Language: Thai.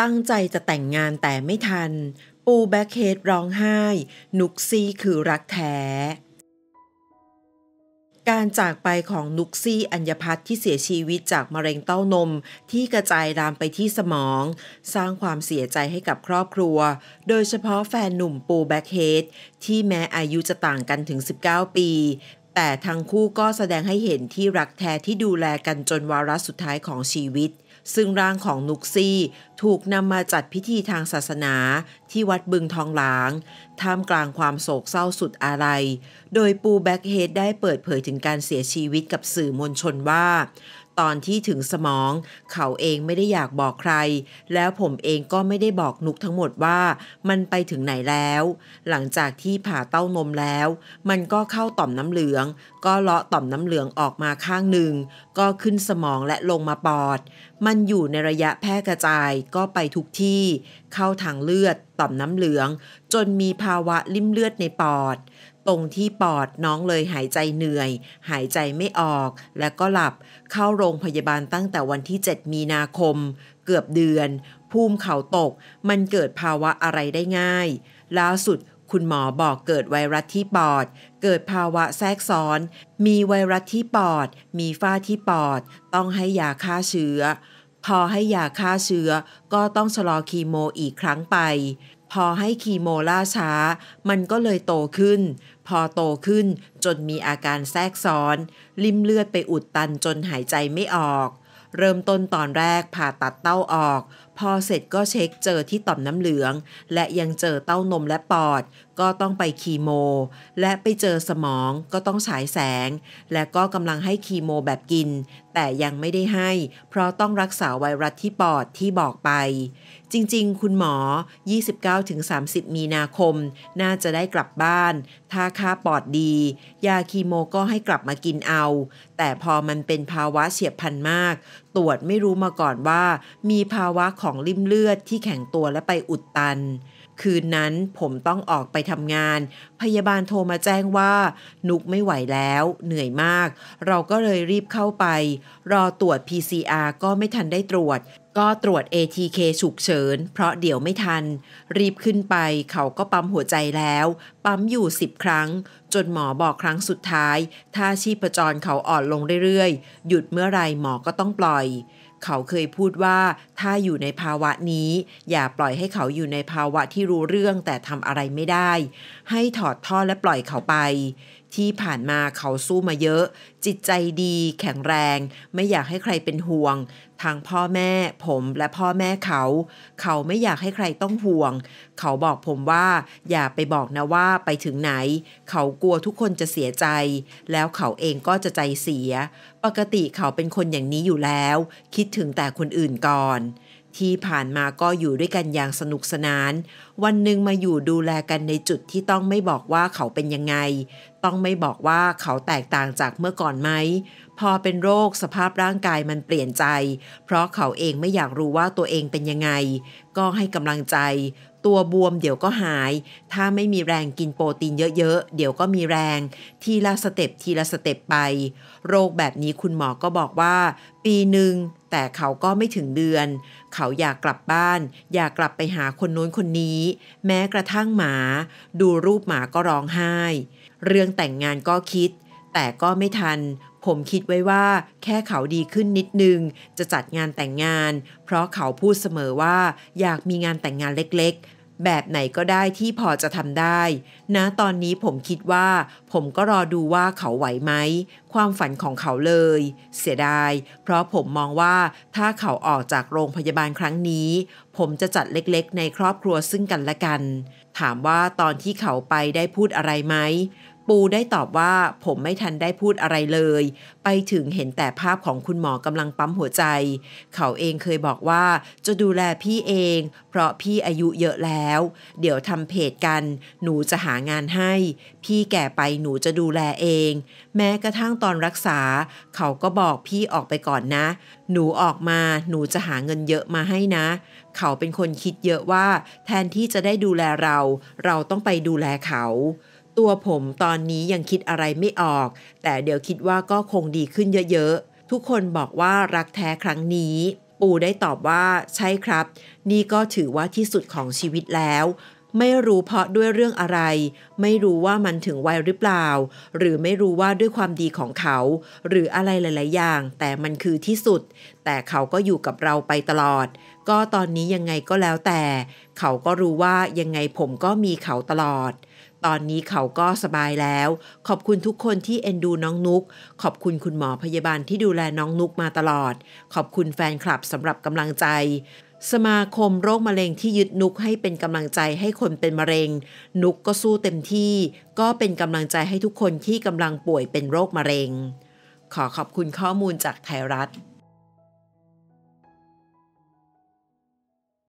ตั้งใจจะแต่งงานแต่ไม่ทัน ปูแบ็คเฮดร้องไห้นุกซี่คือรักแท้การจากไปของนุกซี่อัญพัฒน์ที่เสียชีวิตจากมะเร็งเต้านม ที่กระจายรามไปที่สมอง สร้างความเสียใจให้กับครอบครัว โดยเฉพาะแฟนหนุ่มปูแบ็คเฮดที่แม้อายุจะต่างกันถึง 19 ปีแต่ทั้งคู่ก็แสดงให้เห็นที่รักแท้ที่ดูแลกันจนวาระสุดท้ายของชีวิต ซึ่งร่างของนุกซี่ถูกนำมาจัดพิธีทางศาสนาที่วัดบึงทองหลาง ท่ามกลางความโศกเศร้าสุดอาลัยโดยปูแบ็กเฮดได้เปิดเผยถึงการเสียชีวิตกับสื่อมวลชนว่าตอนที่ถึงสมองเขาเองไม่ได้อยากบอกใคร แล้วผมเองก็ไม่ได้บอกนุกทั้งหมดว่ามันไปถึงไหนแล้ว หลังจากที่ผ่าเต้านมแล้ว มันก็เข้าต่อมน้ำเหลือง ก็เลาะต่อมน้ำเหลืองออกมาข้างหนึ่งก็ขึ้นสมองและลงมาปอด มันอยู่ในระยะแพร่กระจายก็ไปทุกที่ เข้าทางเลือดต่อมน้ำเหลือง จนมีภาวะลิ่มเลือดในปอดตรงที่ปอดน้องเลยหายใจเหนื่อย หายใจไม่ออกและก็หลับเข้าโรงพยาบาลตั้งแต่วันที่ 7 มีนาคม เกือบเดือน ภูมิเขาตก มันเกิดภาวะอะไรได้ง่าย ล่าสุดคุณหมอบอกเกิดไวรัสที่ปอด เกิดภาวะแทรกซ้อน มีไวรัสที่ปอด มีฝ้าที่ปอด ต้องให้ยาฆ่าเชื้อ พอให้ยาฆ่าเชื้อก็ต้องชะลอคีโมอีกครั้งไปพอให้คีโมล่าช้า มันก็เลยโตขึ้น พอโตขึ้นจนมีอาการแทรกซ้อน ลิ่มเลือดไปอุดตันจนหายใจไม่ออก เริ่มต้นตอนแรกผ่าตัดเต้าออก พอเสร็จก็เช็คเจอที่ต่อมน้ำเหลือง และยังเจอเต้านมและปอดก็ต้องไปคีโม และไปเจอสมองก็ต้องฉายแสง และก็กำลังให้คีโมแบบกิน แต่ยังไม่ได้ให้ เพราะต้องรักษาไวรัสที่ปอดที่บอกไป จริง ๆ คุณหมอ 29-30 มีนาคม น่าจะได้กลับบ้าน ถ้าค่าปอดดี ยาคีโมก็ให้กลับมากินเอา แต่พอมันเป็นภาวะเฉียบพันมาก ตรวจไม่รู้มาก่อนว่า มีภาวะของลิ่มเลือดที่แข็งตัวและไปอุดตันคืนนั้นผมต้องออกไปทำงาน พยาบาลโทรมาแจ้งว่านุกไม่ไหวแล้ว เหนื่อยมาก เราก็เลยรีบเข้าไป รอตรวจ PCR ก็ไม่ทันได้ตรวจ ก็ตรวจ ATK ฉุกเฉิน เพราะเดี๋ยวไม่ทัน รีบขึ้นไปเขาก็ปั๊มหัวใจแล้ว ปั๊มอยู่ 10 ครั้ง จนหมอบอกครั้งสุดท้าย ถ้าชีพจรเขาอ่อนลงเรื่อยๆ หยุดเมื่อไรหมอก็ต้องปล่อยเขาเคยพูดว่าถ้าอยู่ในภาวะนี้ อย่าปล่อยให้เขาอยู่ในภาวะที่รู้เรื่องแต่ทำอะไรไม่ได้ ให้ถอดท่อและปล่อยเขาไปที่ผ่านมาเขาสู้มาเยอะ จิตใจดี แข็งแรง ไม่อยากให้ใครเป็นห่วง ทางพ่อแม่ ผมและพ่อแม่เขา เขาไม่อยากให้ใครต้องห่วง เขาบอกผมว่าอย่าไปบอกนะว่าไปถึงไหน เขากลัวทุกคนจะเสียใจ แล้วเขาเองก็จะใจเสีย ปกติเขาเป็นคนอย่างนี้อยู่แล้ว คิดถึงแต่คนอื่นก่อนที่ผ่านมาก็อยู่ด้วยกันอย่างสนุกสนาน วันหนึ่งมาอยู่ดูแลกันในจุดที่ต้องไม่บอกว่าเขาเป็นยังไง ต้องไม่บอกว่าเขาแตกต่างจากเมื่อก่อนไหม พอเป็นโรคสภาพร่างกายมันเปลี่ยนใจ เพราะเขาเองไม่อยากรู้ว่าตัวเองเป็นยังไง ก็ให้กำลังใจ ตัวบวมเดี๋ยวก็หาย ถ้าไม่มีแรงกินโปรตีนเยอะๆ เดี๋ยวก็มีแรง ทีละสเต็ปทีละสเต็ปไป โรคแบบนี้คุณหมอก็บอกว่า ปีหนึ่งแต่เขาก็ไม่ถึงเดือน เขาอยากกลับบ้าน อยากกลับไปหาคนโน้นคนนี้ แม้กระทั่งหมา ดูรูปหมาก็ร้องไห้ เรื่องแต่งงานก็คิด แต่ก็ไม่ทัน ผมคิดไว้ว่าแค่เขาดีขึ้นนิดนึง จะจัดงานแต่งงาน เพราะเขาพูดเสมอว่าอยากมีงานแต่งงานเล็กแบบไหนก็ได้ที่พอจะทำได้ นะตอนนี้ผมคิดว่า ผมก็รอดูว่าเขาไหวไหมความฝันของเขาเลย เสียดาย เพราะผมมองว่าถ้าเขาออกจากโรงพยาบาลครั้งนี้ ผมจะจัดเล็กๆในครอบครัวซึ่งกันและกัน ถามว่าตอนที่เขาไปได้พูดอะไรไหมปูได้ตอบว่าผมไม่ทันได้พูดอะไรเลย ไปถึงเห็นแต่ภาพของคุณหมอกำลังปั๊มหัวใจ เขาเองเคยบอกว่า จะดูแลพี่เอง เพราะพี่อายุเยอะแล้ว เดี๋ยวทำเพจกัน หนูจะหางานให้ พี่แก่ไปหนูจะดูแลเอง แม้กระทั่งตอนรักษา เขาก็บอกพี่ออกไปก่อนนะ หนูออกมาหนูจะหาเงินเยอะมาให้นะ เขาเป็นคนคิดเยอะว่า แทนที่จะได้ดูแลเรา เราต้องไปดูแลเขาตัวผมตอนนี้ยังคิดอะไรไม่ออก แต่เดี๋ยวคิดว่าก็คงดีขึ้นเยอะๆทุกคนบอกว่ารักแท้ครั้งนี้ ปู่ได้ตอบว่าใช่ครับ นี่ก็ถือว่าที่สุดของชีวิตแล้ว ไม่รู้เพราะด้วยเรื่องอะไร ไม่รู้ว่ามันถึงวัยหรือเปล่า หรือไม่รู้ว่าด้วยความดีของเขา หรืออะไรหลาย ๆ อย่าง แต่มันคือที่สุด แต่เขาก็อยู่กับเราไปตลอด ก็ตอนนี้ยังไงก็แล้วแต่ เขาก็รู้ว่ายังไงผมก็มีเขาตลอดตอนนี้เขาก็สบายแล้ว ขอบคุณทุกคนที่เอ็นดูน้องนุก ขอบคุณคุณหมอพยาบาลที่ดูแลน้องนุกมาตลอด ขอบคุณแฟนคลับสำหรับกำลังใจ สมาคมโรคมะเร็งที่ยึดนุกให้เป็นกำลังใจให้คนเป็นมะเร็ง นุกก็สู้เต็มที่ ก็เป็นกำลังใจให้ทุกคนที่กำลังป่วยเป็นโรคมะเร็ง ขอขอบคุณข้อมูลจากไทยรัฐ